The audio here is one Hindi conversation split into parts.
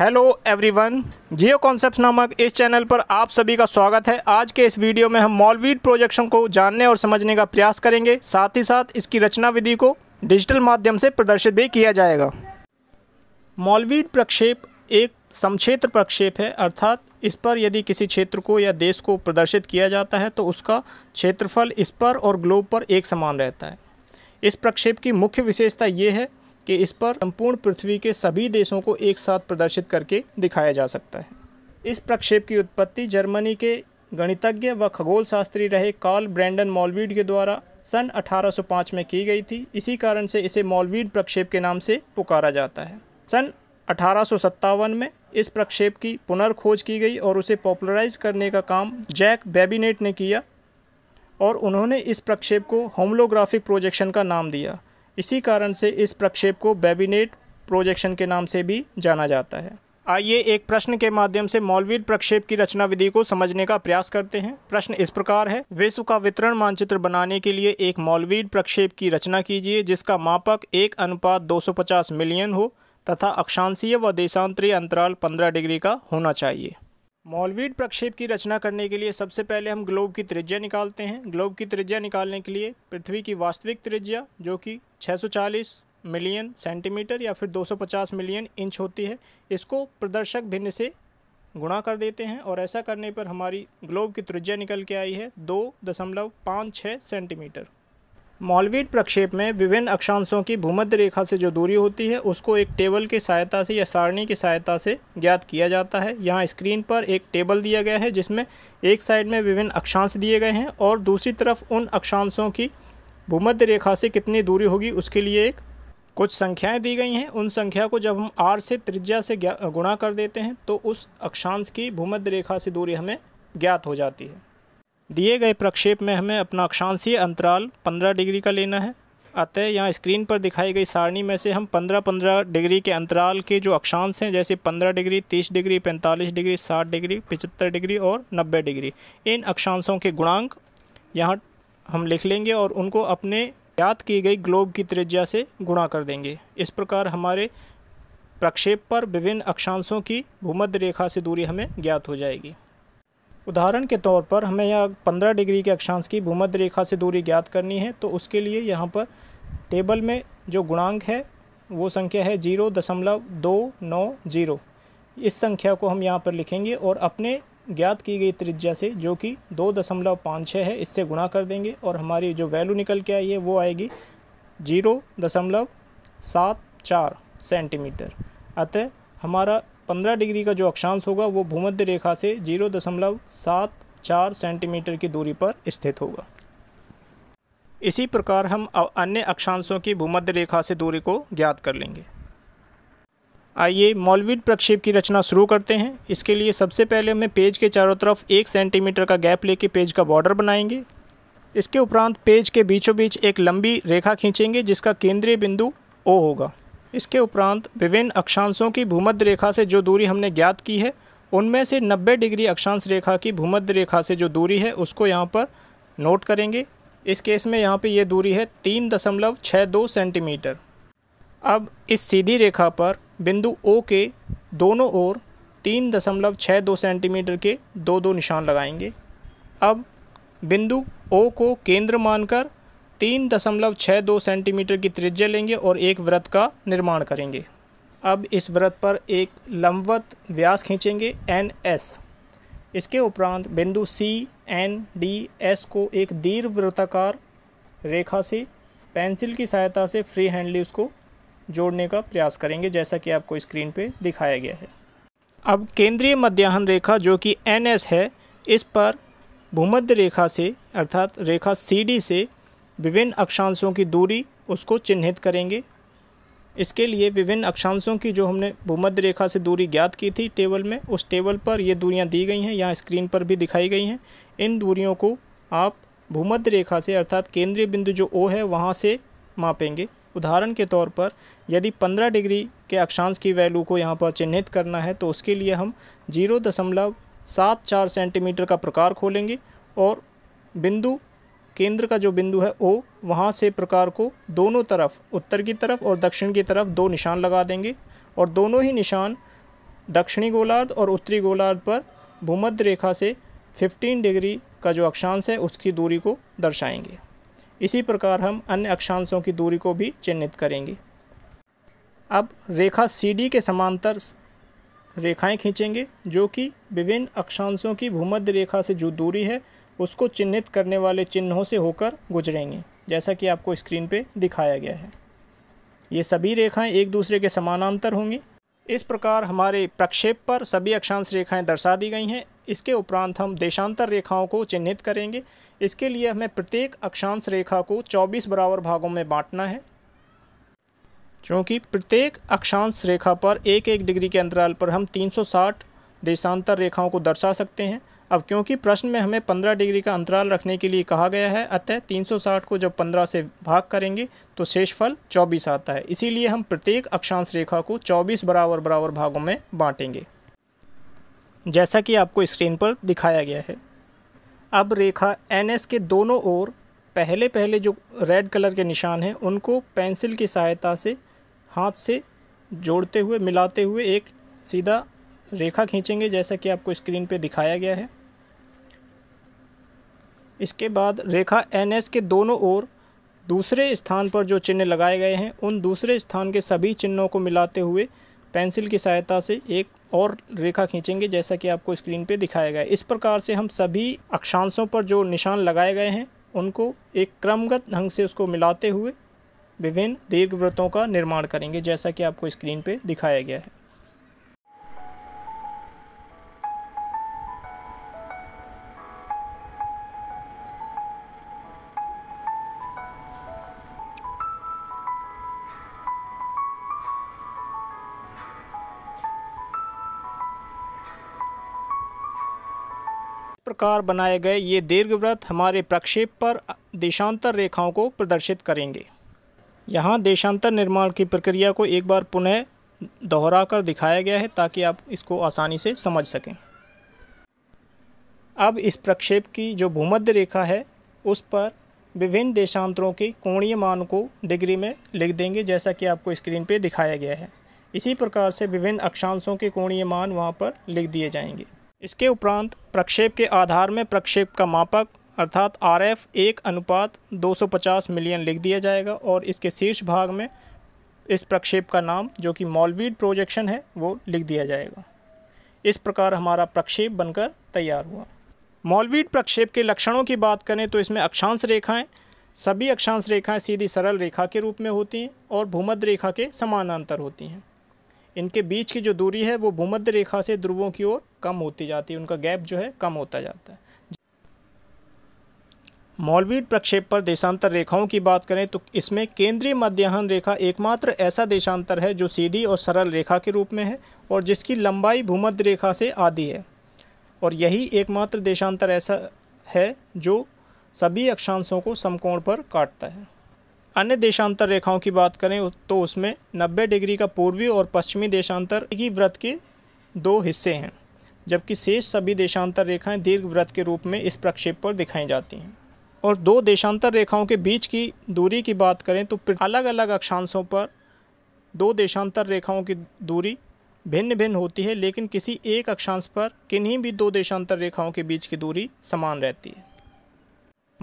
हेलो एवरीवन जियो कॉन्सेप्ट नामक इस चैनल पर आप सभी का स्वागत है आज के इस वीडियो में हम मॉलवीड प्रोजेक्शन को जानने और समझने का प्रयास करेंगे साथ ही साथ इसकी रचना विधि को डिजिटल माध्यम से प्रदर्शित भी किया जाएगा मॉलवीड प्रक्षेप एक समक्षेत्र प्रक्षेप है अर्थात इस पर यदि किसी क्षेत्र को या देश को प्रदर्शित किया जाता है तो उसका क्षेत्रफल इस पर और ग्लोब पर एक समान रहता है इस प्रक्षेप की मुख्य विशेषता ये है कि इस पर संपूर्ण पृथ्वी के सभी देशों को एक साथ प्रदर्शित करके दिखाया जा सकता है इस प्रक्षेप की उत्पत्ति जर्मनी के गणितज्ञ व खगोल शास्त्री रहे कार्ल ब्रैंडन मॉलवीड के द्वारा सन 1805 में की गई थी इसी कारण से इसे मॉलवीड प्रक्षेप के नाम से पुकारा जाता है सन अठारह में इस प्रक्षेप की पुनर्खोज की गई और उसे पॉपुलराइज करने का काम जैक बेबिनेट ने किया और उन्होंने इस प्रक्षेप को होमलोग्राफिक प्रोजेक्शन का नाम दिया इसी कारण से इस प्रक्षेप को बेबिनेट प्रोजेक्शन के नाम से भी जाना जाता है आइए एक प्रश्न के माध्यम से मौलवीर प्रक्षेप की रचना विधि को समझने का प्रयास करते हैं प्रश्न इस प्रकार है विश्व का वितरण मानचित्र बनाने के लिए एक मौलवीर प्रक्षेप की रचना कीजिए जिसका मापक एक अनुपात 250 मिलियन हो तथा अक्षांशीय व देशांतरीय अंतराल 15 डिग्री का होना चाहिए मॉलवीड प्रक्षेप की रचना करने के लिए सबसे पहले हम ग्लोब की त्रिज्या निकालते हैं ग्लोब की त्रिज्या निकालने के लिए पृथ्वी की वास्तविक त्रिज्या जो कि 640 मिलियन सेंटीमीटर या फिर 250 मिलियन इंच होती है इसको प्रदर्शक भिन्न से गुणा कर देते हैं और ऐसा करने पर हमारी ग्लोब की त्रिज्या निकल के आई है दो दशमलव पाँच छः सेंटीमीटर मॉलवीट प्रक्षेप में विभिन्न अक्षांशों की भूमध्य रेखा से जो दूरी होती है उसको एक टेबल की सहायता से या सारणी की सहायता से ज्ञात किया जाता है यहाँ स्क्रीन पर एक टेबल दिया गया है जिसमें एक साइड में विभिन्न अक्षांश दिए गए हैं और दूसरी तरफ उन अक्षांशों की भूमध्य रेखा से कितनी दूरी होगी उसके लिए एक कुछ संख्याएं दी गई हैं उन संख्या को जब हम आर से त्रिज्या से गुणा कर देते हैं तो उस अक्षांश की भूमध्य रेखा से दूरी हमें ज्ञात हो जाती है दिए गए प्रक्षेप में हमें अपना अक्षांशीय अंतराल 15 डिग्री का लेना है अतः यहाँ स्क्रीन पर दिखाई गई सारणी में से हम 15-15 डिग्री के अंतराल के जो अक्षांश हैं जैसे 15 degree 30 degree 45 degree 60 degree 75 degree और 90 डिग्री इन अक्षांशों के गुणांक यहाँ हम लिख लेंगे और उनको अपने ज्ञात की गई ग्लोब की त्रिज्या से गुणा कर देंगे इस प्रकार हमारे प्रक्षेप पर विभिन्न अक्षांशों की भूमध्य रेखा से दूरी हमें ज्ञात हो जाएगी उदाहरण के तौर पर हमें यह पंद्रह डिग्री के अक्षांश की भूमध्य रेखा से दूरी ज्ञात करनी है तो उसके लिए यहाँ पर टेबल में जो गुणांक है वो संख्या है जीरो दशमलव दो नौ जीरो इस संख्या को हम यहाँ पर लिखेंगे और अपने ज्ञात की गई त्रिज्या से जो कि दो दशमलव पाँच छः है इससे गुणा कर देंगे और हमारी जो वैल्यू निकल के आई है वो आएगी जीरो दशमलव सात चार सेंटीमीटर अतः हमारा पंद्रह डिग्री का जो अक्षांश होगा वो भूमध्य रेखा से जीरो दशमलव सात चार सेंटीमीटर की दूरी पर स्थित होगा इसी प्रकार हम अन्य अक्षांशों की भूमध्य रेखा से दूरी को ज्ञात कर लेंगे आइए मॉलविड प्रक्षेप की रचना शुरू करते हैं इसके लिए सबसे पहले हमें पेज के चारों तरफ एक सेंटीमीटर का गैप लेके पेज का बॉर्डर बनाएंगे इसके उपरांत पेज के बीचों बीच एक लंबी रेखा खींचेंगे जिसका केंद्रीय बिंदु ओ होगा इसके उपरांत विभिन्न अक्षांशों की भूमध्य रेखा से जो दूरी हमने ज्ञात की है उनमें से 90 डिग्री अक्षांश रेखा की भूमध्य रेखा से जो दूरी है उसको यहाँ पर नोट करेंगे इस केस में यहाँ पे ये दूरी है तीन दशमलव छः दो सेंटीमीटर अब इस सीधी रेखा पर बिंदु ओ के दोनों ओर तीन दशमलव छः दो सेंटीमीटर के दो दो निशान लगाएंगे अब बिंदु ओ को केंद्र मानकर तीन दशमलव छः दो सेंटीमीटर की त्रिज्या लेंगे और एक व्रत का निर्माण करेंगे अब इस व्रत पर एक लंबवत व्यास खींचेंगे एन एस इसके उपरांत बिंदु सी एन डी एस को एक व्रताकार रेखा से पेंसिल की सहायता से फ्री हैंडली उसको जोड़ने का प्रयास करेंगे जैसा कि आपको स्क्रीन पे दिखाया गया है अब केंद्रीय मध्याहन रेखा जो कि एन एस है इस पर भूमध्य रेखा से अर्थात रेखा सी डी से विभिन्न अक्षांशों की दूरी उसको चिन्हित करेंगे इसके लिए विभिन्न अक्षांशों की जो हमने भूमध्य रेखा से दूरी ज्ञात की थी टेबल में उस टेबल पर ये दूरियां दी गई हैं यहाँ स्क्रीन पर भी दिखाई गई हैं इन दूरियों को आप भूमध्य रेखा से अर्थात केंद्रीय बिंदु जो ओ है वहाँ से मापेंगे उदाहरण के तौर पर यदि 15 डिग्री के अक्षांश की वैल्यू को यहाँ पर चिन्हित करना है तो उसके लिए हम जीरो दशमलव सात चार सेंटीमीटर का प्रकार खोलेंगे और बिंदु केंद्र का जो बिंदु है ओ वहाँ से प्रकार को दोनों तरफ उत्तर की तरफ और दक्षिण की तरफ दो निशान लगा देंगे और दोनों ही निशान दक्षिणी गोलार्ध और उत्तरी गोलार्ध पर भूमध्य रेखा से 15 डिग्री का जो अक्षांश है उसकी दूरी को दर्शाएंगे इसी प्रकार हम अन्य अक्षांशों की दूरी को भी चिन्हित करेंगे अब रेखा सी डी के समांतर रेखाएं खींचेंगे जो कि विभिन्न अक्षांशों की भूमध्य रेखा से जो दूरी है उसको चिन्हित करने वाले चिन्हों से होकर गुजरेंगे जैसा कि आपको स्क्रीन पे दिखाया गया है ये सभी रेखाएं एक दूसरे के समानांतर होंगी इस प्रकार हमारे प्रक्षेप पर सभी अक्षांश रेखाएं दर्शा दी गई हैं इसके उपरांत हम देशांतर रेखाओं को चिन्हित करेंगे इसके लिए हमें प्रत्येक अक्षांश रेखा को 24 बराबर भागों में बांटना है क्योंकि प्रत्येक अक्षांश रेखा पर एक एक डिग्री के अंतराल पर हम 360 देशांतर रेखाओं को दर्शा सकते हैं अब क्योंकि प्रश्न में हमें 15 डिग्री का अंतराल रखने के लिए कहा गया है अतः 360 को जब 15 से भाग करेंगे तो शेषफल 24 आता है इसीलिए हम प्रत्येक अक्षांश रेखा को 24 बराबर बराबर भागों में बांटेंगे जैसा कि आपको स्क्रीन पर दिखाया गया है अब रेखा एन के दोनों ओर पहले पहले जो रेड कलर के निशान हैं उनको पेंसिल की सहायता से हाथ से जोड़ते हुए मिलाते हुए एक सीधा रेखा खींचेंगे जैसा कि आपको स्क्रीन पे दिखाया गया है इसके बाद रेखा एन के दोनों ओर दूसरे स्थान पर जो चिन्ह लगाए गए हैं उन दूसरे स्थान के सभी चिन्हों को मिलाते हुए पेंसिल की सहायता से एक और रेखा खींचेंगे जैसा कि आपको स्क्रीन पे दिखाया गया है इस प्रकार से हम सभी अक्षांशों पर जो निशान लगाए गए हैं उनको एक क्रमगत ढंग से उसको मिलाते हुए विभिन्न व्रतों का निर्माण करेंगे जैसा कि आपको स्क्रीन पे दिखाया गया है प्रकार बनाए गए ये दीर्घवृत्त हमारे प्रक्षेप पर देशांतर रेखाओं को प्रदर्शित करेंगे यहाँ देशांतर निर्माण की प्रक्रिया को एक बार पुनः दोहरा कर दिखाया गया है ताकि आप इसको आसानी से समझ सकें अब इस प्रक्षेप की जो भूमध्य रेखा है उस पर विभिन्न देशांतरों के कोणीय मान को डिग्री में लिख देंगे जैसा कि आपको स्क्रीन पे दिखाया गया है इसी प्रकार से विभिन्न अक्षांशों के कोणीय मान वहाँ पर लिख दिए जाएंगे इसके उपरांत प्रक्षेप के आधार में प्रक्षेप का मापक अर्थात आर एफ एक अनुपात 250 मिलियन लिख दिया जाएगा और इसके शीर्ष भाग में इस प्रक्षेप का नाम जो कि मॉलवीड प्रोजेक्शन है वो लिख दिया जाएगा इस प्रकार हमारा प्रक्षेप बनकर तैयार हुआ मॉलवीड प्रक्षेप के लक्षणों की बात करें तो इसमें अक्षांश रेखाएं सभी अक्षांश रेखाएं सीधी सरल रेखा के रूप में होती हैं और भूमध्य रेखा के समानांतर होती हैं इनके बीच की जो दूरी है वो भूमध्य रेखा से ध्रुवों की ओर कम होती जाती है उनका गैप जो है कम होता जाता है मॉलवीड प्रक्षेप पर देशांतर रेखाओं की बात करें तो इसमें केंद्रीय मध्याहन रेखा एकमात्र ऐसा देशांतर है जो सीधी और सरल रेखा के रूप में है और जिसकी लंबाई भूमध्य रेखा से आधी है और यही एकमात्र देशांतर ऐसा है जो सभी अक्षांशों को समकोण पर काटता है अन्य देशांतर रेखाओं की बात करें तो उसमें 90 डिग्री का पूर्वी और पश्चिमी देशांतर की व्रत के दो हिस्से हैं जबकि शेष सभी देशांतर रेखाएं दीर्घ व्रत के रूप में इस प्रक्षेप पर दिखाई जाती हैं और दो देशांतर रेखाओं के बीच की दूरी की बात करें तो अलग अलग अक्षांशों पर दो देशांतर रेखाओं की दूरी भिन्न भिन्न होती है लेकिन किसी एक अक्षांश पर किन्हीं भी दो देशांतर रेखाओं के बीच की दूरी समान रहती है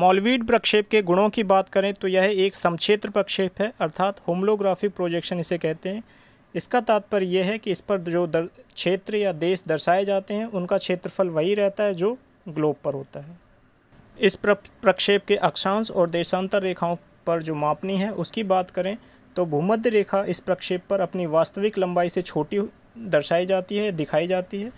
मॉलवीड प्रक्षेप के गुणों की बात करें तो यह एक समक्षेत्र प्रक्षेप है अर्थात होमलोग्राफिक प्रोजेक्शन इसे कहते हैं इसका तात्पर्य यह है कि इस पर जो क्षेत्र या देश दर्शाए जाते हैं उनका क्षेत्रफल वही रहता है जो ग्लोब पर होता है इस प्रक्षेप के अक्षांश और देशांतर रेखाओं पर जो मापनी है उसकी बात करें तो भूमध्य रेखा इस प्रक्षेप पर अपनी वास्तविक लंबाई से छोटी दर्शाई जाती है दिखाई जाती है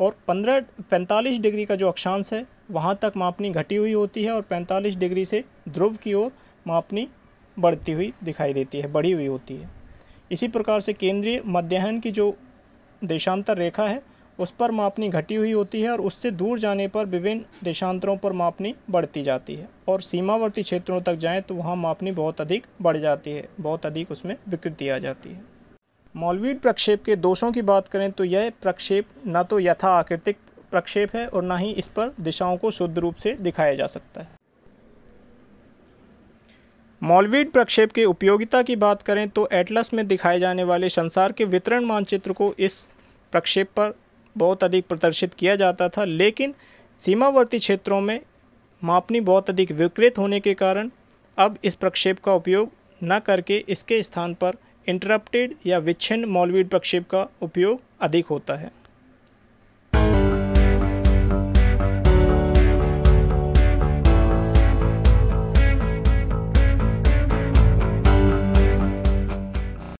और पंद्रह पैंतालीस डिग्री का जो अक्षांश है वहाँ तक मापनी घटी हुई होती है और पैंतालीस डिग्री से ध्रुव की ओर मापनी बढ़ती हुई दिखाई देती है बढ़ी हुई होती है इसी प्रकार से केंद्रीय मध्याहन की जो देशांतर रेखा है उस पर मापनी घटी हुई होती है और उससे दूर जाने पर विभिन्न देशांतरों पर मापनी बढ़ती जाती है और सीमावर्ती क्षेत्रों तक जाएं तो वहाँ मापनी बहुत अधिक बढ़ जाती है बहुत अधिक उसमें विकृति आ जाती है मौलवीड प्रक्षेप के दोषों की बात करें तो यह प्रक्षेप न तो यथाकृतिक प्रक्षेप है और न ही इस पर दिशाओं को शुद्ध रूप से दिखाया जा सकता है मॉलवीड प्रक्षेप के उपयोगिता की बात करें तो एटलस में दिखाए जाने वाले संसार के वितरण मानचित्र को इस प्रक्षेप पर बहुत अधिक प्रदर्शित किया जाता था लेकिन सीमावर्ती क्षेत्रों में मापनी बहुत अधिक विकृत होने के कारण अब इस प्रक्षेप का उपयोग न करके इसके स्थान पर इंटरप्टेड या विच्छिन्न मौलवीड प्रक्षेप का उपयोग अधिक होता है